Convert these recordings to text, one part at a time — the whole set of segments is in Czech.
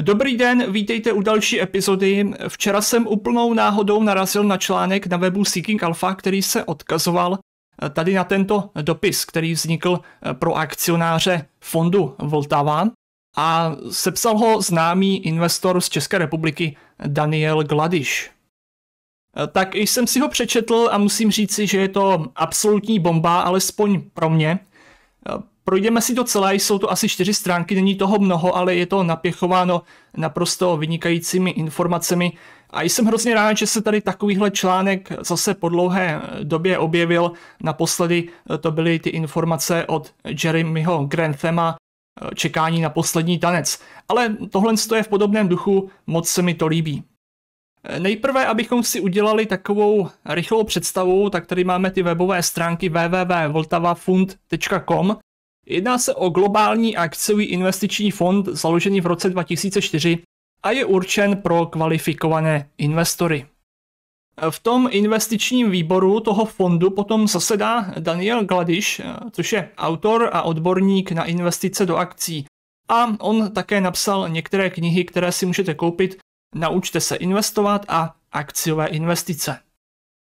Dobrý den, vítejte u další epizody. Včera jsem úplnou náhodou narazil na článek na webu Seeking Alpha, který se odkazoval eh, tady na tento dopis, který vznikl eh, pro akcionáře fondu Vltava a sepsal ho známý investor z České republiky Daniel Gladiš. Eh, tak jsem si ho přečetl a musím říci, že je to absolutní bomba, alespoň pro mě. Projdeme si to celé, jsou to asi čtyři stránky, není toho mnoho, ale je to napěchováno naprosto vynikajícími informacemi. A jsem hrozně rád, že se tady takovýhle článek zase po dlouhé době objevil. Naposledy eh, to byly ty informace od Jeremyho Grantema eh, čekání na poslední tanec. Ale tohle je v podobném duchu, moc se mi to líbí. Eh, nejprve, abychom si udělali takovou rychlou představu, tak tady máme ty webové stránky www.voltavafund.com, Jedná se o globální akciový investiční fond založený v roce 2004 a je určen pro kvalifikované investory. V tom investičním výboru toho fondu potom zasedá Daniel Gladiš, což je autor a odborník na investice do akcí. A on také napsal některé knihy, které si můžete koupit Naučte se investovat a akciové investice.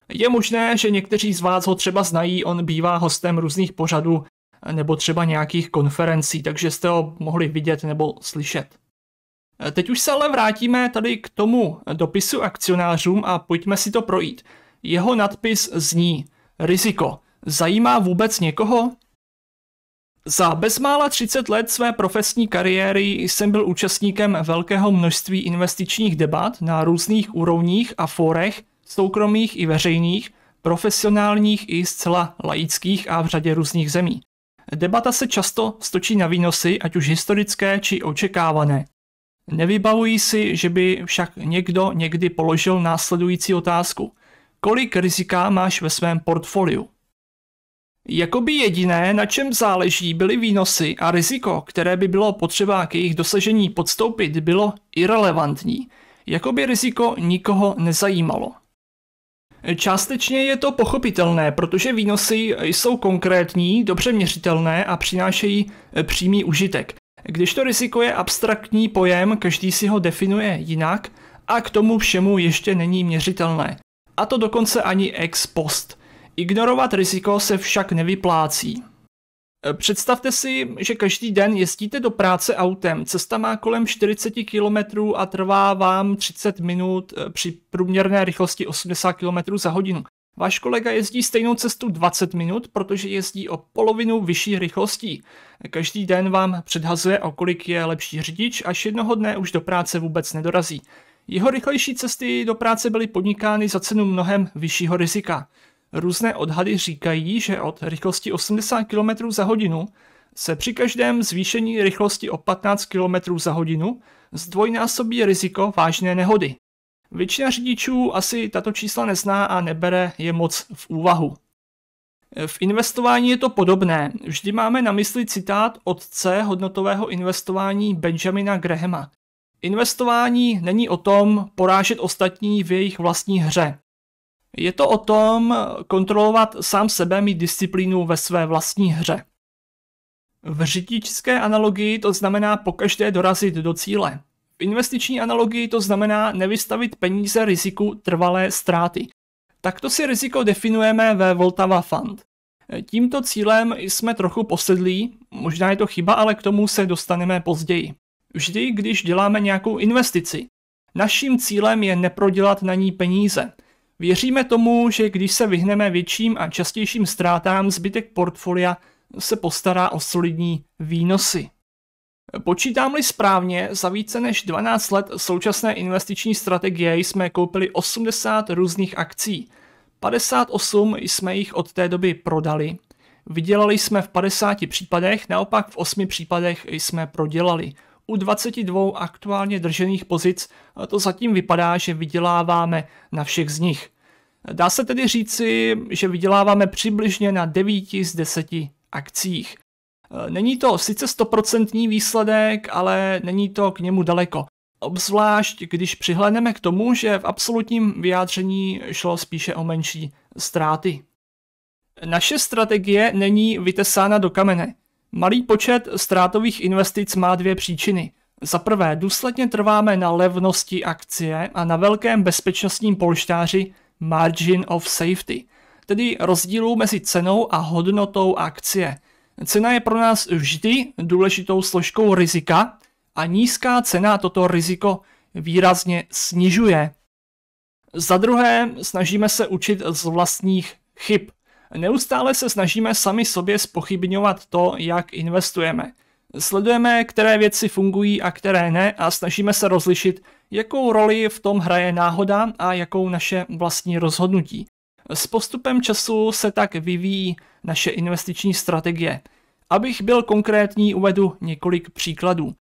Je možné, že někteří z vás ho třeba znají, on bývá hostem různých pořadů nebo třeba nějakých konferencí, takže jste ho mohli vidět nebo slyšet. Teď už se ale vrátíme tady k tomu dopisu akcionářům a pojďme si to projít. Jeho nadpis zní Riziko. Zajímá vůbec někoho? Za bezmála 30 let své profesní kariéry jsem byl účastníkem velkého množství investičních debat na různých úrovních a fórech, soukromých i veřejných, profesionálních i zcela laických a v řadě různých zemí. Debata se často stočí na výnosy, ať už historické či očekávané. Nevybavují si, že by však někdo někdy položil následující otázku. Kolik rizika máš ve svém portfoliu? Jakoby jediné, na čem záleží, byly výnosy a riziko, které by bylo potřeba k jejich dosažení podstoupit, bylo irrelevantní. Jakoby riziko nikoho nezajímalo. Částečně je to pochopitelné, protože výnosy jsou konkrétní, dobře měřitelné a přinášejí eh, přímý užitek. Když to riziko je abstraktní pojem, každý si ho definuje jinak a k tomu všemu ještě není měřitelné. A to dokonce ani ex post. Ignorovat riziko se však nevyplácí. Eh, představte si, že každý den jezdíte do práce autem. Cesta má kolem 40 km a trvá vám 30 minut eh, při průměrné rychlosti 80 km za hodinu. Váš kolega jezdí stejnou cestu 20 minut, protože jezdí o polovinu vyšší rychlostí. Každý den vám předhazuje, o kolik je lepší řidič, až jednoho dne už do práce vůbec nedorazí. Jeho rychlejší cesty do práce byly podnikány za cenu mnohem vyššího rizika. Různé odhady říkají, že od rychlosti 80 km za hodinu se při každém zvýšení rychlosti o 15 km za hodinu zdvojnásobí riziko vážné nehody. Většina řidičů asi tato čísla nezná a nebere je moc v úvahu. V investování je to podobné. Vždy máme na mysli citát otce hodnotového investování Benjamina Grahama. Investování není o tom porážet ostatní v jejich vlastní hře. Je to o tom kontrolovat sám sebe, mít disciplínu ve své vlastní hře. V řidičské analogii to znamená pokaždé dorazit do cíle. V investiční analogii to znamená nevystavit peníze riziku trvalé ztráty. Takto si riziko definujeme ve Voltava Fund. Tímto cílem jsme trochu posedlí, možná je to chyba, ale k tomu se dostaneme později. Vždy, když děláme nějakou investici, naším cílem je neprodělat na ní peníze – Věříme tomu, že když se vyhneme větším a častějším ztrátám, zbytek portfolia se postará o solidní výnosy. Počítám-li správně, za více než 12 let současné investiční strategie jsme koupili 80 různých akcí. 58 jsme jich od té doby prodali. Vydělali jsme v 50 případech, naopak v 8 případech jsme prodělali – u 22 aktuálně držených pozic to zatím vypadá, že vyděláváme na všech z nich. Dá se tedy říci, že vyděláváme přibližně na 9 z 10 akcích. Není to sice stoprocentní výsledek, ale není to k němu daleko. Obzvlášť, když přihledneme k tomu, že v absolutním vyjádření šlo spíše o menší ztráty. Naše strategie není vytesána do kamene. Malý počet ztrátových investic má dvě příčiny. Za prvé, důsledně trváme na levnosti akcie a na velkém bezpečnostním polštáři margin of safety, tedy rozdílu mezi cenou a hodnotou akcie. Cena je pro nás vždy důležitou složkou rizika a nízká cena toto riziko výrazně snižuje. Za druhé, snažíme se učit z vlastních chyb. Neustále se snažíme sami sobě spochybňovat to, jak investujeme. Sledujeme, které věci fungují a které ne a snažíme se rozlišit, jakou roli v tom hraje náhoda a jakou naše vlastní rozhodnutí. S postupem času se tak vyvíjí naše investiční strategie. Abych byl konkrétní, uvedu několik příkladů.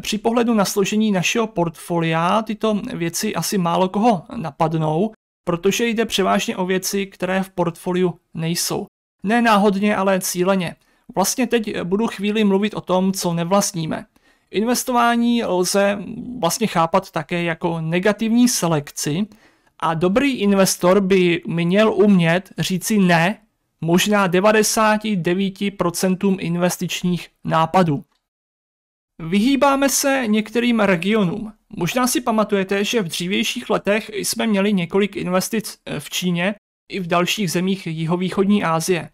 Při pohledu na složení našeho portfolia tyto věci asi málo koho napadnou, protože jde převážně o věci, které v portfoliu nejsou. Ne náhodně, ale cíleně. Vlastně teď budu chvíli mluvit o tom, co nevlastníme. Investování lze vlastně chápat také jako negativní selekci a dobrý investor by měl umět říci ne možná 99% investičních nápadů. Vyhýbáme se některým regionům. Možná si pamatujete, že v dřívějších letech jsme měli několik investic eh, v Číně i v dalších zemích jihovýchodní Asie.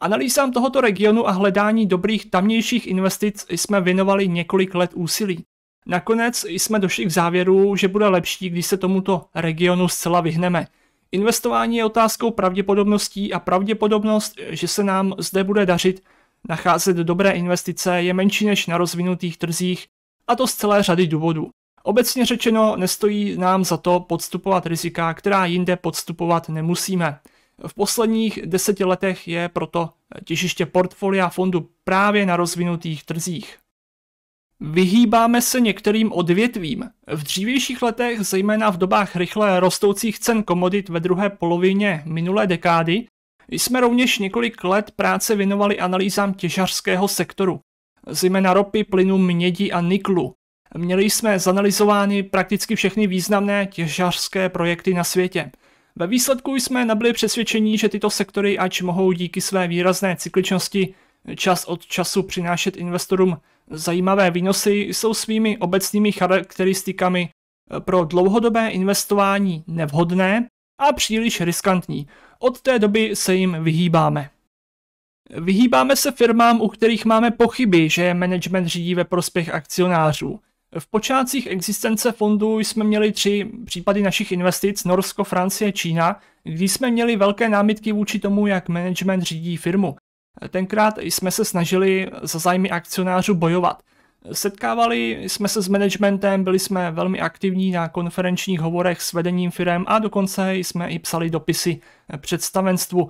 Analýzám tohoto regionu a hledání dobrých tamnějších investic jsme věnovali několik let úsilí. Nakonec jsme došli k závěru, že bude lepší, když se tomuto regionu zcela vyhneme. Investování je otázkou pravděpodobností a pravděpodobnost, že se nám zde bude dařit, Nacházet dobré investice je menší než na rozvinutých trzích a to z celé řady důvodů. Obecně řečeno, nestojí nám za to podstupovat rizika, která jinde podstupovat nemusíme. V posledních deseti letech je proto těžiště portfolia fondu právě na rozvinutých trzích. Vyhýbáme se některým odvětvím. V dřívějších letech, zejména v dobách rychle rostoucích cen komodit ve druhé polovině minulé dekády, jsme rovněž několik let práce věnovali analýzám těžařského sektoru, zejména ropy, plynu, mědi a niklu. Měli jsme zanalizovány prakticky všechny významné těžařské projekty na světě. Ve výsledku jsme nabili přesvědčení, že tyto sektory, ač mohou díky své výrazné cykličnosti čas od času přinášet investorům zajímavé výnosy, jsou svými obecnými charakteristikami pro dlouhodobé investování nevhodné a příliš riskantní. Od té doby se jim vyhýbáme. Vyhýbáme se firmám, u kterých máme pochyby, že management řídí ve prospěch akcionářů. V počátcích existence fondu jsme měli tři případy našich investic Norsko, Francie, Čína, kdy jsme měli velké námitky vůči tomu, jak management řídí firmu. Tenkrát jsme se snažili za zájmy akcionářů bojovat – Setkávali jsme se s managementem, byli jsme velmi aktivní na konferenčních hovorech s vedením firem a dokonce jsme i psali dopisy představenstvu.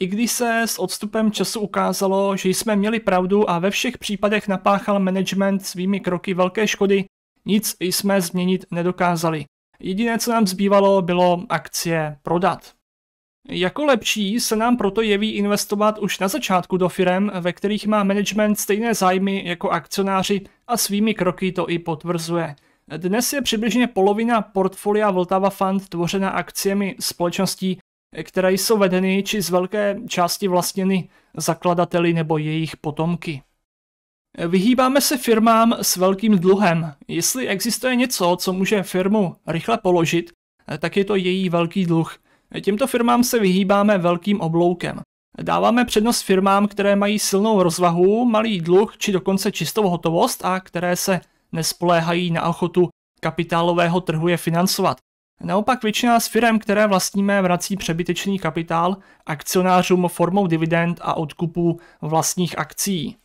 I když se s odstupem času ukázalo, že jsme měli pravdu a ve všech případech napáchal management svými kroky velké škody, nic jsme změnit nedokázali. Jediné, co nám zbývalo, bylo akcie prodat. Jako lepší se nám proto jeví investovat už na začátku do firm, ve kterých má management stejné zájmy jako akcionáři a svými kroky to i potvrzuje. Dnes je přibližně polovina portfolia Vltava Fund tvořena akciemi společností, které jsou vedeny či z velké části vlastněny zakladateli nebo jejich potomky. Vyhýbáme se firmám s velkým dluhem. Jestli existuje něco, co může firmu rychle položit, tak je to její velký dluh – Těmto firmám se vyhýbáme velkým obloukem. Dáváme přednost firmám, které mají silnou rozvahu, malý dluh či dokonce čistou hotovost a které se nespoléhají na ochotu kapitálového trhu je financovat. Naopak většina z firm, které vlastníme, vrací přebytečný kapitál akcionářům formou dividend a odkupů vlastních akcí.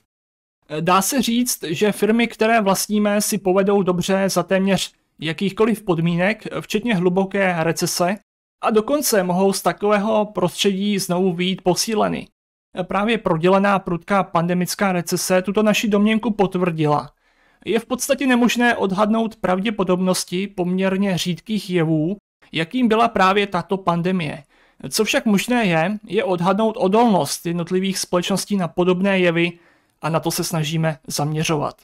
Dá se říct, že firmy, které vlastníme, si povedou dobře za téměř jakýchkoliv podmínek, včetně hluboké recese, a dokonce mohou z takového prostředí znovu výjít posíleny. Právě prodělená prudká pandemická recese tuto naši domněnku potvrdila. Je v podstatě nemožné odhadnout pravděpodobnosti poměrně řídkých jevů, jakým byla právě tato pandemie. Co však možné je, je odhadnout odolnost jednotlivých společností na podobné jevy a na to se snažíme zaměřovat.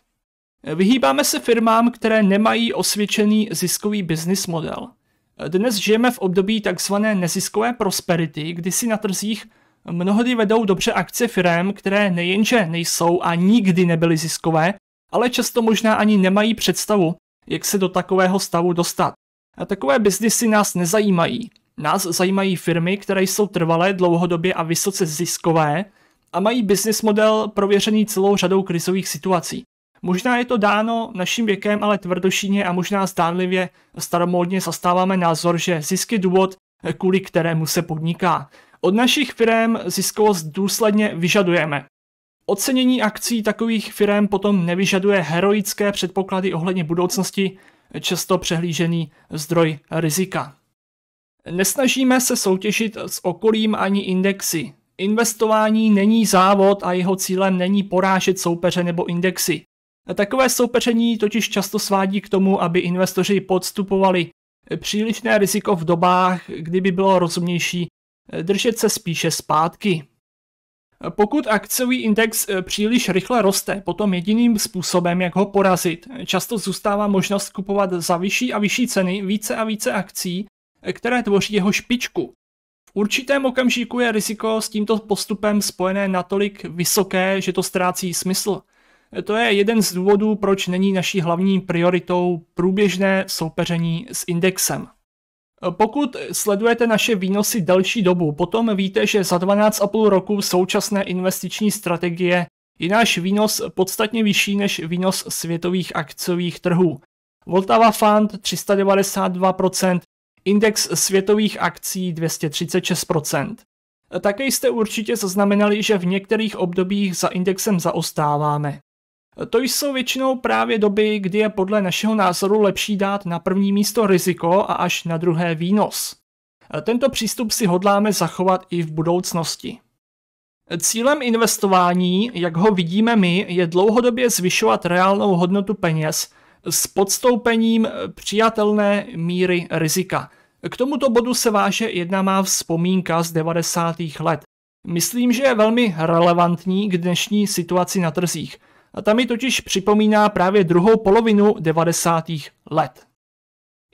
Vyhýbáme se firmám, které nemají osvědčený ziskový business model – dnes žijeme v období takzvané neziskové prosperity, kdy si na trzích mnohdy vedou dobře akce firm, které nejenže nejsou a nikdy nebyly ziskové, ale často možná ani nemají představu, jak se do takového stavu dostat. A takové biznisy nás nezajímají. Nás zajímají firmy, které jsou trvalé, dlouhodobě a vysoce ziskové a mají business model prověřený celou řadou krizových situací. Možná je to dáno naším věkem, ale tvrdošíně a možná zdánlivě staromódně zastáváme názor, že zisky důvod, kvůli kterému se podniká. Od našich firm ziskovost důsledně vyžadujeme. Ocenění akcí takových firm potom nevyžaduje heroické předpoklady ohledně budoucnosti, často přehlížený zdroj rizika. Nesnažíme se soutěžit s okolím ani indexy. Investování není závod a jeho cílem není porážet soupeře nebo indexy. Takové soupeření totiž často svádí k tomu, aby investoři podstupovali přílišné riziko v dobách, kdyby bylo rozumnější eh, držet se spíše zpátky. Pokud akciový index eh, příliš rychle roste, potom jediným způsobem, jak ho porazit, často zůstává možnost kupovat za vyšší a vyšší ceny více a více akcí, eh, které tvoří jeho špičku. V určitém okamžiku je riziko s tímto postupem spojené natolik vysoké, že to ztrácí smysl. To je jeden z důvodů, proč není naší hlavní prioritou průběžné soupeření s indexem. Pokud sledujete naše výnosy delší dobu, potom víte, že za 12,5 roku současné investiční strategie je náš výnos podstatně vyšší než výnos světových akciových trhů. Voltava Fund 392%, index světových akcí 236%. Také jste určitě zaznamenali, že v některých obdobích za indexem zaostáváme. To jsou většinou právě doby, kdy je podle našeho názoru lepší dát na první místo riziko a až na druhé výnos. Tento přístup si hodláme zachovat i v budoucnosti. Cílem investování, jak ho vidíme my, je dlouhodobě zvyšovat reálnou hodnotu peněz s podstoupením přijatelné míry rizika. K tomuto bodu se váže jedna má vzpomínka z 90. let. Myslím, že je velmi relevantní k dnešní situaci na trzích – a ta mi totiž připomíná právě druhou polovinu 90. let.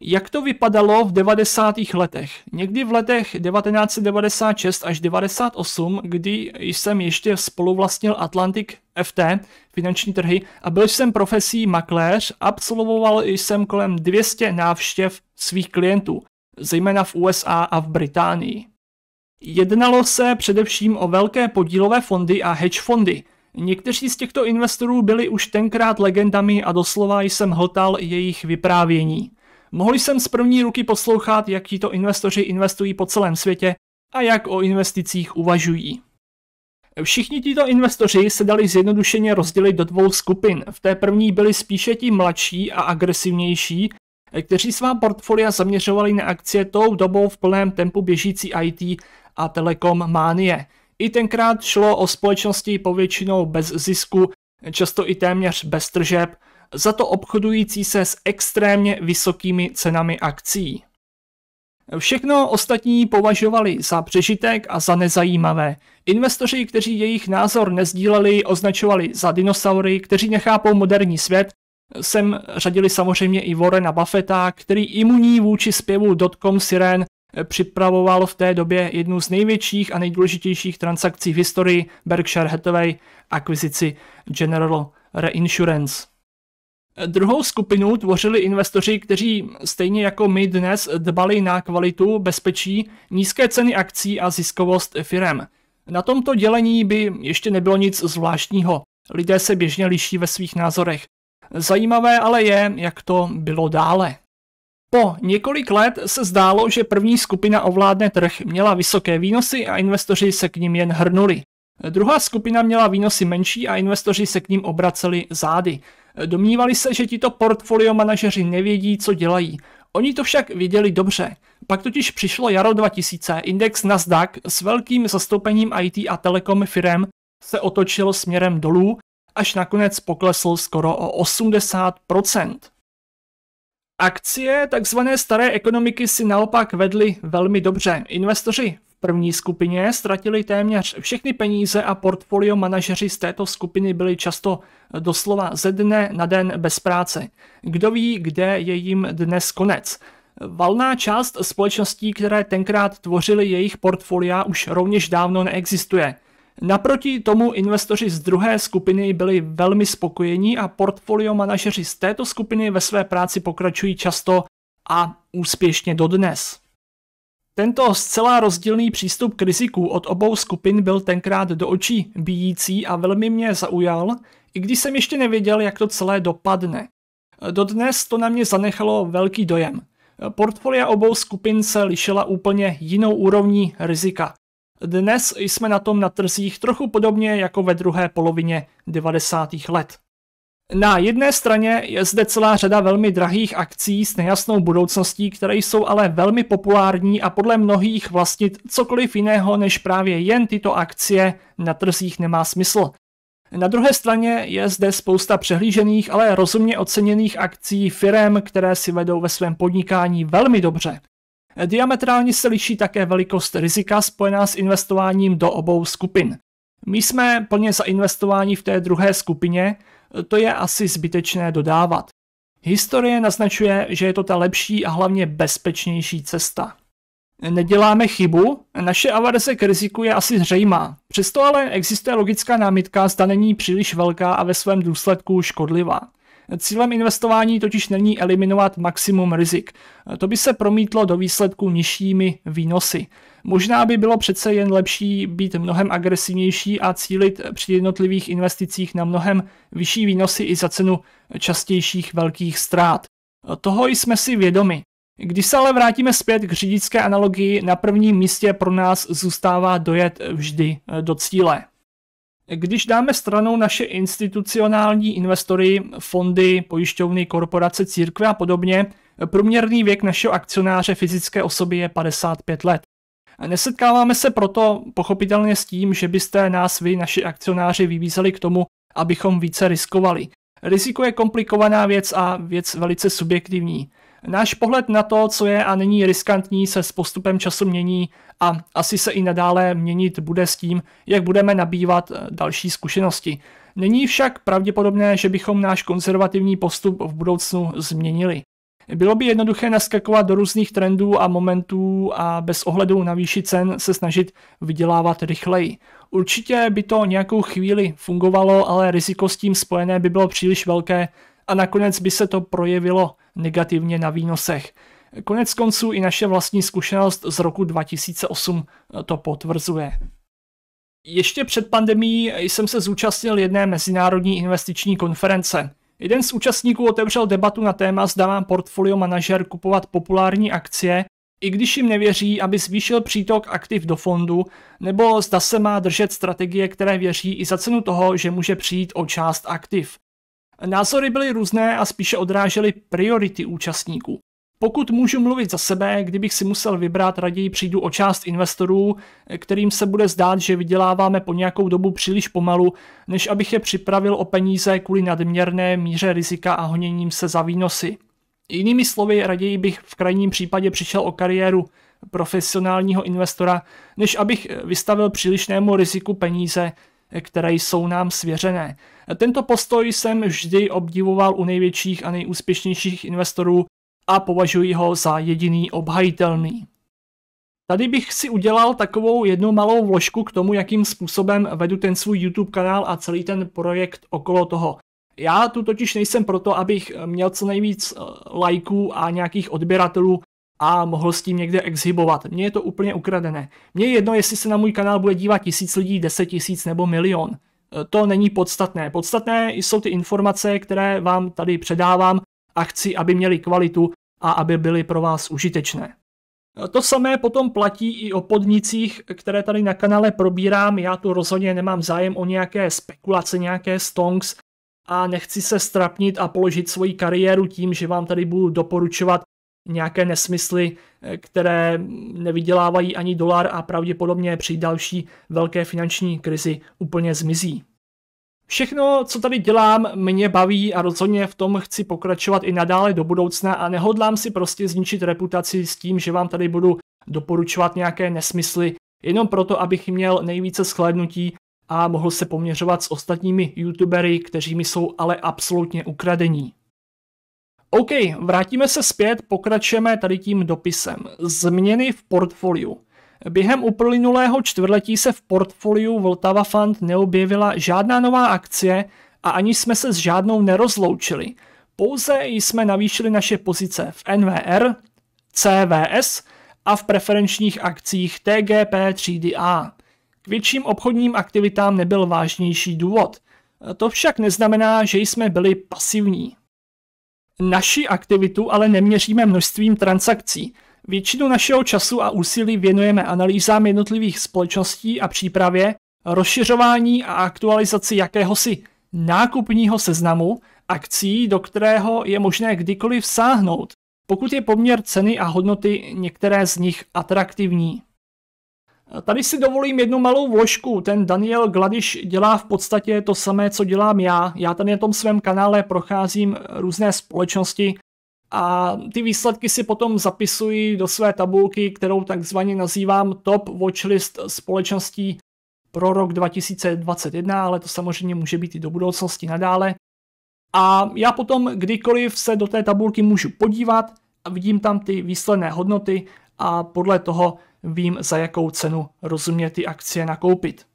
Jak to vypadalo v 90. letech? Někdy v letech 1996 až 98, kdy jsem ještě spoluvlastnil Atlantic FT, finanční trhy, a byl jsem profesí makléř, absolvoval jsem kolem 200 návštěv svých klientů, zejména v USA a v Británii. Jednalo se především o velké podílové fondy a hedge fondy – Někteří z těchto investorů byli už tenkrát legendami a doslova jsem hltal jejich vyprávění. Mohl jsem z první ruky poslouchat, jak tito investoři investují po celém světě a jak o investicích uvažují. Všichni tito investoři se dali zjednodušeně rozdělit do dvou skupin. V té první byli spíše ti mladší a agresivnější, kteří svá portfolia zaměřovali na akcie tou dobou v plném tempu běžící IT a telekom mánie. I tenkrát šlo o společnosti povětšinou bez zisku, často i téměř bez tržeb, za to obchodující se s extrémně vysokými cenami akcí. Všechno ostatní považovali za přežitek a za nezajímavé. Investoři, kteří jejich názor nezdíleli, označovali za dinosaury, kteří nechápou moderní svět. Sem řadili samozřejmě i Warrena Buffetta, který imuní vůči zpěvu dotcom siren Eh, připravoval v té době jednu z největších a nejdůležitějších transakcí v historii Berkshire Hathaway akvizici General Reinsurance. Eh, druhou skupinu tvořili investoři, kteří stejně jako my dnes dbali na kvalitu, bezpečí, nízké ceny akcí a ziskovost firem. Na tomto dělení by ještě nebylo nic zvláštního. Lidé se běžně liší ve svých názorech. Zajímavé ale je, jak to bylo dále. Po několik let se zdálo, že první skupina ovládne trh, měla vysoké výnosy a investoři se k ním jen hrnuli. Druhá skupina měla výnosy menší a investoři se k ním obraceli zády. Domnívali se, že tito portfolio manažeři nevědí, co dělají. Oni to však věděli dobře. Pak totiž přišlo jaro 2000, index Nasdaq s velkým zastoupením IT a telekom firem se otočil směrem dolů, až nakonec poklesl skoro o 80%. Akcie tzv. staré ekonomiky si naopak vedly velmi dobře. Investoři v první skupině ztratili téměř všechny peníze a portfolio manažeři z této skupiny byli často eh, doslova ze dne na den bez práce. Kdo ví, kde je jim dnes konec. Valná část společností, které tenkrát tvořily jejich portfolia, už rovněž dávno neexistuje – Naproti tomu investoři z druhé skupiny byli velmi spokojení a portfolio manažeři z této skupiny ve své práci pokračují často a úspěšně dodnes. Tento zcela rozdílný přístup k riziku od obou skupin byl tenkrát do očí bíjící a velmi mě zaujal, i když jsem ještě nevěděl, jak to celé dopadne. Dodnes to na mě zanechalo velký dojem. Portfolia obou skupin se lišila úplně jinou úrovní rizika. Dnes jsme na tom na trzích trochu podobně jako ve druhé polovině 90. let. Na jedné straně je zde celá řada velmi drahých akcí s nejasnou budoucností, které jsou ale velmi populární a podle mnohých vlastnit cokoliv jiného než právě jen tyto akcie na trzích nemá smysl. Na druhé straně je zde spousta přehlížených, ale rozumně oceněných akcí firem, které si vedou ve svém podnikání velmi dobře. Diametrálně se liší také velikost rizika spojená s investováním do obou skupin. My jsme plně zainvestováni v té druhé skupině, to je asi zbytečné dodávat. Historie naznačuje, že je to ta lepší a hlavně bezpečnější cesta. Neděláme chybu, naše avareze k riziku je asi zřejmá. Přesto ale existuje logická námitka, zda není příliš velká a ve svém důsledku škodlivá. Cílem investování totiž není eliminovat maximum rizik. To by se promítlo do výsledku nižšími výnosy. Možná by bylo přece jen lepší být mnohem agresivnější a cílit při jednotlivých investicích na mnohem vyšší výnosy i za cenu častějších velkých ztrát. Toho jsme si vědomi. Když se ale vrátíme zpět k řidičské analogii, na prvním místě pro nás zůstává dojet vždy do cíle. Když dáme stranou naše institucionální investory, fondy, pojišťovny, korporace, církve a podobně, průměrný věk našeho akcionáře fyzické osoby je 55 let. Nesetkáváme se proto pochopitelně s tím, že byste nás vy, naši akcionáři, vyvízeli k tomu, abychom více riskovali. Riziko je komplikovaná věc a věc velice subjektivní. Náš pohled na to, co je a není riskantní, se s postupem času mění a asi se i nadále měnit bude s tím, jak budeme nabývat eh, další zkušenosti. Není však pravděpodobné, že bychom náš konzervativní postup v budoucnu změnili. Bylo by jednoduché naskakovat do různých trendů a momentů a bez ohledu na výši cen se snažit vydělávat rychleji. Určitě by to nějakou chvíli fungovalo, ale riziko s tím spojené by bylo příliš velké a nakonec by se to projevilo negativně na výnosech. Konec konců i naše vlastní zkušenost z roku 2008 eh, to potvrzuje. Ještě před pandemí jsem se zúčastnil jedné mezinárodní investiční konference. Jeden z účastníků otevřel debatu na téma, zda má portfolio manažer kupovat populární akcie, i když jim nevěří, aby zvýšil přítok aktiv do fondu, nebo zda se má držet strategie, které věří i za cenu toho, že může přijít o část aktiv. Názory byly různé a spíše odrážely priority účastníků. Pokud můžu mluvit za sebe, kdybych si musel vybrat, raději přijdu o část investorů, kterým se bude zdát, že vyděláváme po nějakou dobu příliš pomalu, než abych je připravil o peníze kvůli nadměrné míře rizika a honěním se za výnosy. Jinými slovy, raději bych v krajním případě přišel o kariéru profesionálního investora, než abych vystavil přílišnému riziku peníze, které jsou nám svěřené. Tento postoj jsem vždy obdivoval u největších a nejúspěšnějších investorů a považuji ho za jediný obhajitelný. Tady bych si udělal takovou jednu malou vložku k tomu, jakým způsobem vedu ten svůj YouTube kanál a celý ten projekt okolo toho. Já tu totiž nejsem proto, abych měl co nejvíc eh, lajků a nějakých odběratelů a mohl s tím někde exhibovat. Mně je to úplně ukradené. Mně je jedno, jestli se na můj kanál bude dívat tisíc lidí, deset tisíc nebo milion. E, to není podstatné. Podstatné jsou ty informace, které vám tady předávám a chci, aby měly kvalitu a aby byly pro vás užitečné. E, to samé potom platí i o podnicích, které tady na kanále probírám. Já tu rozhodně nemám zájem o nějaké spekulace, nějaké stonks a nechci se strapnit a položit svoji kariéru tím, že vám tady budu doporučovat nějaké nesmysly, eh, které nevydělávají ani dolar a pravděpodobně při další velké finanční krizi úplně zmizí. Všechno, co tady dělám, mě baví a rozhodně v tom chci pokračovat i nadále do budoucna a nehodlám si prostě zničit reputaci s tím, že vám tady budu doporučovat nějaké nesmysly, jenom proto, abych měl nejvíce shlédnutí a mohl se poměřovat s ostatními youtubery, kteří mi jsou ale absolutně ukradení. OK, vrátíme se zpět, pokračujeme tady tím dopisem. Změny v portfoliu. Během uplynulého čtvrtletí se v portfoliu Vltava Fund neobjevila žádná nová akcie a ani jsme se s žádnou nerozloučili. Pouze jsme navýšili naše pozice v NVR, CVS a v preferenčních akcích TGP 3DA. K větším obchodním aktivitám nebyl vážnější důvod. To však neznamená, že jsme byli pasivní naši aktivitu ale neměříme množstvím transakcí. Většinu našeho času a úsilí věnujeme analýzám jednotlivých společností a přípravě, rozšiřování a aktualizaci jakéhosi nákupního seznamu akcí, do kterého je možné kdykoliv sáhnout, pokud je poměr ceny a hodnoty některé z nich atraktivní. Tady si dovolím jednu malou vložku. Ten Daniel Gladiš dělá v podstatě to samé, co dělám já. Já tady na tom svém kanále procházím různé společnosti a ty výsledky si potom zapisuji do své tabulky, kterou takzvaně nazývám Top Watchlist společností pro rok 2021, ale to samozřejmě může být i do budoucnosti nadále. A já potom kdykoliv se do té tabulky můžu podívat a vidím tam ty výsledné hodnoty a podle toho vím za jakou cenu rozumně ty akcie nakoupit.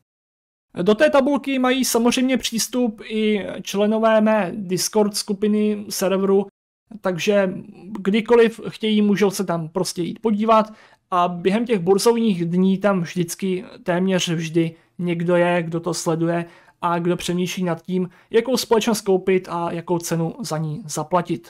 Do té tabulky mají samozřejmě přístup i členové mé Discord skupiny serveru, takže kdykoliv chtějí, můžou se tam prostě jít podívat a během těch burzovních dní tam vždycky, téměř vždy někdo je, kdo to sleduje a kdo přemýšlí nad tím, jakou společnost koupit a jakou cenu za ní zaplatit.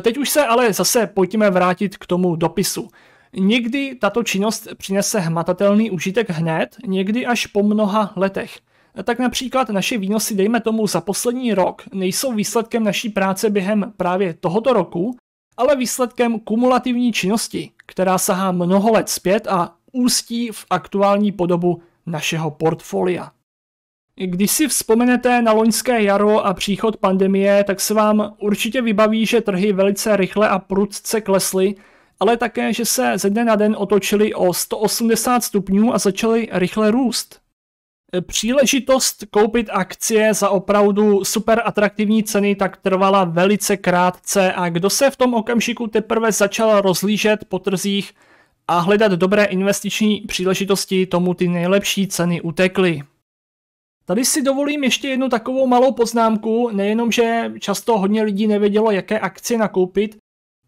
Teď už se ale zase pojďme vrátit k tomu dopisu. Někdy tato činnost přinese hmatatelný užitek hned, někdy až po mnoha letech. Tak například naše výnosy, dejme tomu za poslední rok, nejsou výsledkem naší práce během právě tohoto roku, ale výsledkem kumulativní činnosti, která sahá mnoho let zpět a ústí v aktuální podobu našeho portfolia. Když si vzpomenete na loňské jaro a příchod pandemie, tak se vám určitě vybaví, že trhy velice rychle a prudce klesly ale také, že se ze dne na den otočili o 180 stupňů a začali rychle růst. Příležitost koupit akcie za opravdu super atraktivní ceny tak trvala velice krátce a kdo se v tom okamžiku teprve začal rozlížet po trzích a hledat dobré investiční příležitosti, tomu ty nejlepší ceny utekly. Tady si dovolím ještě jednu takovou malou poznámku, nejenom, že často hodně lidí nevědělo, jaké akcie nakoupit,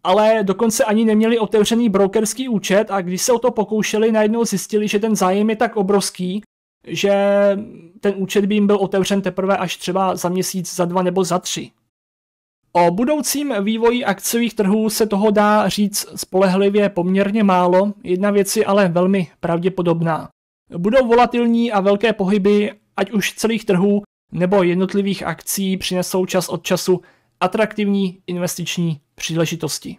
ale dokonce ani neměli otevřený brokerský účet a když se o to pokoušeli, najednou zjistili, že ten zájem je tak obrovský, že ten účet by jim byl otevřen teprve až třeba za měsíc, za dva nebo za tři. O budoucím vývoji akciových trhů se toho dá říct spolehlivě poměrně málo, jedna věc je ale velmi pravděpodobná. Budou volatilní a velké pohyby, ať už celých trhů nebo jednotlivých akcí, přinesou čas od času atraktivní investiční příležitosti.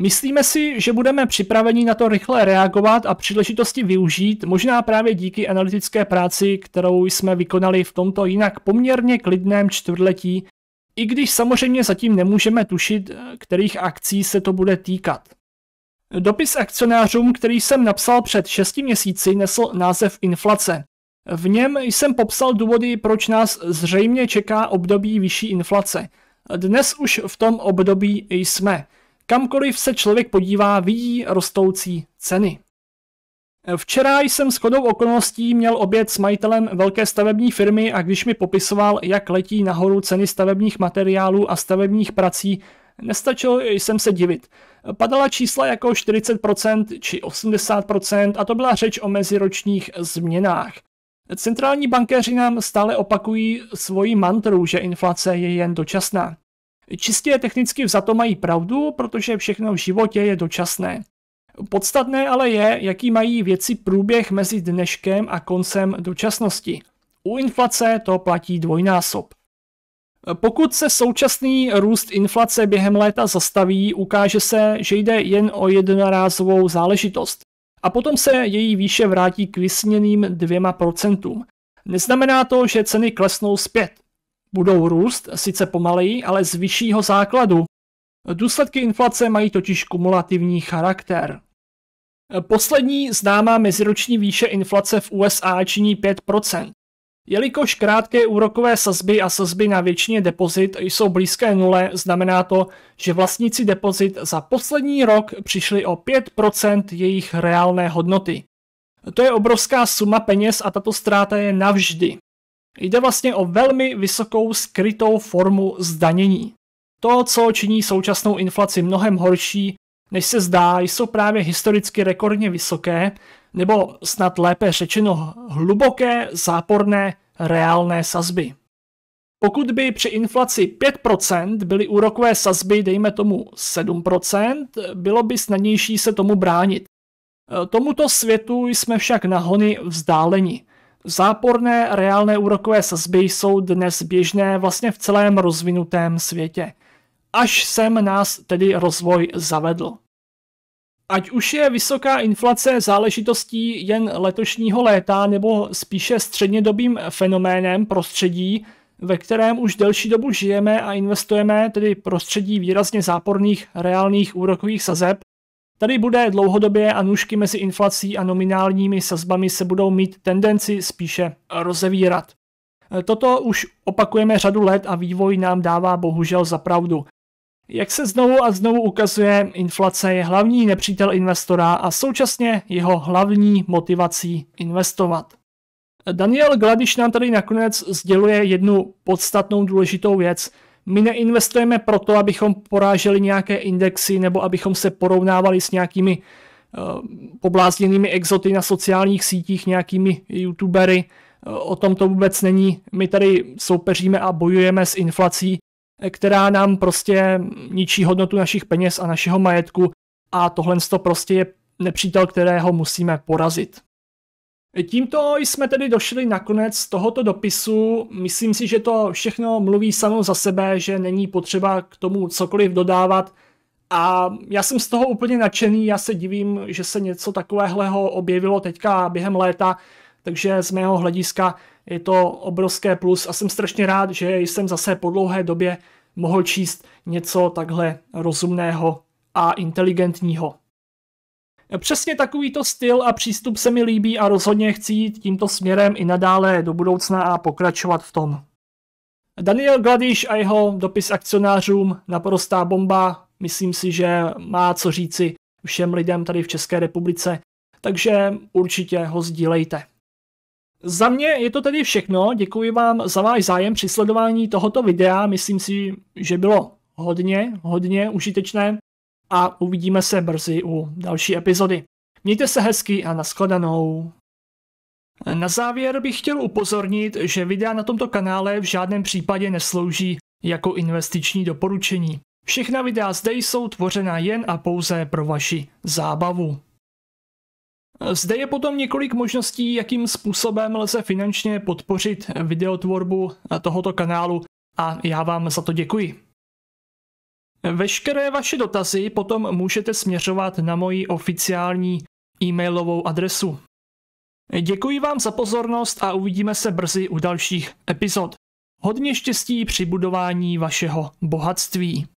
Myslíme si, že budeme připraveni na to rychle reagovat a příležitosti využít, možná právě díky analytické práci, kterou jsme vykonali v tomto jinak poměrně klidném čtvrtletí, i když samozřejmě zatím nemůžeme tušit, kterých akcí se to bude týkat. Dopis akcionářům, který jsem napsal před 6 měsíci, nesl název Inflace. V něm jsem popsal důvody, proč nás zřejmě čeká období vyšší inflace – dnes už v tom období jsme. Kamkoliv se člověk podívá, vidí rostoucí ceny. Včera jsem s chodou okolností měl oběd s majitelem velké stavební firmy a když mi popisoval, jak letí nahoru ceny stavebních materiálů a stavebních prací, nestačil jsem se divit. Padala čísla jako 40% či 80% a to byla řeč o meziročních změnách. Centrální bankéři nám stále opakují svoji mantru, že inflace je jen dočasná. Čistě technicky za to mají pravdu, protože všechno v životě je dočasné. Podstatné ale je, jaký mají věci průběh mezi dneškem a koncem dočasnosti. U inflace to platí dvojnásob. Pokud se současný růst inflace během léta zastaví, ukáže se, že jde jen o jednorázovou záležitost a potom se její výše vrátí k vysněným dvěma procentům. Neznamená to, že ceny klesnou zpět. Budou růst, sice pomaleji, ale z vyššího základu. Důsledky inflace mají totiž kumulativní charakter. Poslední známá meziroční výše inflace v USA činí 5%. Jelikož krátké úrokové sazby a sazby na většině depozit jsou blízké nule, znamená to, že vlastníci depozit za poslední rok přišli o 5% jejich reálné hodnoty. To je obrovská suma peněz a tato ztráta je navždy. Jde vlastně o velmi vysokou skrytou formu zdanění. To, co činí současnou inflaci mnohem horší, než se zdá, jsou právě historicky rekordně vysoké nebo snad lépe řečeno hluboké, záporné, reálné sazby. Pokud by při inflaci 5% byly úrokové sazby, dejme tomu 7%, bylo by snadnější se tomu bránit. Tomuto světu jsme však hony vzdáleni. Záporné reálné úrokové sazby jsou dnes běžné vlastně v celém rozvinutém světě. Až sem nás tedy rozvoj zavedl. Ať už je vysoká inflace záležitostí jen letošního léta nebo spíše střednědobým fenoménem prostředí, ve kterém už delší dobu žijeme a investujeme, tedy prostředí výrazně záporných reálných úrokových sazeb, tady bude dlouhodobě a nůžky mezi inflací a nominálními sazbami se budou mít tendenci spíše rozevírat. Toto už opakujeme řadu let a vývoj nám dává bohužel za pravdu. Jak se znovu a znovu ukazuje, inflace je hlavní nepřítel investora a současně jeho hlavní motivací investovat. Daniel Gladiš nám tady nakonec sděluje jednu podstatnou důležitou věc. My neinvestujeme proto, abychom poráželi nějaké indexy nebo abychom se porovnávali s nějakými uh, poblázněnými exoty na sociálních sítích, nějakými youtubery. Eh, o tom to vůbec není. My tady soupeříme a bojujeme s inflací Eh, která nám prostě ničí hodnotu našich peněz a našeho majetku a tohle to prostě je nepřítel, kterého musíme porazit. Eh, tímto jsme tedy došli nakonec tohoto dopisu. Myslím si, že to všechno mluví samo za sebe, že není potřeba k tomu cokoliv dodávat. A já jsem z toho úplně nadšený, já se divím, že se něco takového objevilo teďka během léta, takže z mého hlediska je to obrovské plus a jsem strašně rád, že jsem zase po dlouhé době mohl číst něco takhle rozumného a inteligentního. Přesně takovýto styl a přístup se mi líbí a rozhodně chci jít tímto směrem i nadále do budoucna a pokračovat v tom. Daniel Gladiš a jeho dopis akcionářům, naprostá bomba, myslím si, že má co říci všem lidem tady v České republice, takže určitě ho sdílejte. Za mě je to tedy všechno, děkuji vám za váš zájem při sledování tohoto videa, myslím si, že bylo hodně, hodně užitečné a uvidíme se brzy u další epizody. Mějte se hezky a nashledanou. Na závěr bych chtěl upozornit, že videa na tomto kanále v žádném případě neslouží jako investiční doporučení. Všechna videa zde jsou tvořena jen a pouze pro vaši zábavu. Zde je potom několik možností, jakým způsobem lze finančně podpořit videotvorbu tohoto kanálu a já vám za to děkuji. Veškeré vaše dotazy potom můžete směřovat na moji oficiální e-mailovou adresu. Děkuji vám za pozornost a uvidíme se brzy u dalších epizod. Hodně štěstí při budování vašeho bohatství.